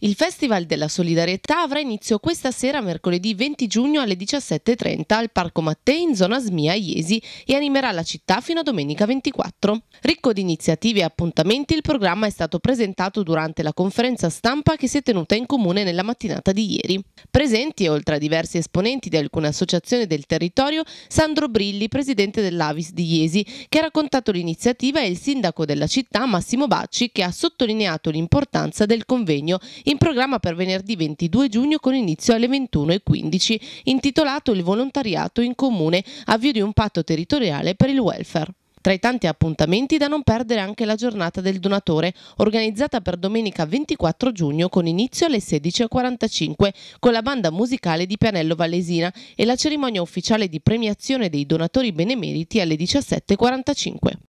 Il Festival della Solidarietà avrà inizio questa sera mercoledì 20 giugno alle 17.30 al Parco Mattei in zona Smia Iesi e animerà la città fino a domenica 24. Ricco di iniziative e appuntamenti, il programma è stato presentato durante la conferenza stampa che si è tenuta in comune nella mattinata di ieri. Presenti, oltre a diversi esponenti di alcune associazioni del territorio, Sandro Brilli, presidente dell'Avis di Iesi, che ha raccontato l'iniziativa e il sindaco della città Massimo Bacci che ha sottolineato l'importanza del convegno in programma per venerdì 22 giugno con inizio alle 21.15, intitolato Il volontariato in comune, avvio di un patto territoriale per il welfare. Tra i tanti appuntamenti da non perdere anche la giornata del donatore, organizzata per domenica 24 giugno con inizio alle 16.45 con la banda musicale di Pianello Valesina e la cerimonia ufficiale di premiazione dei donatori benemeriti alle 17.45.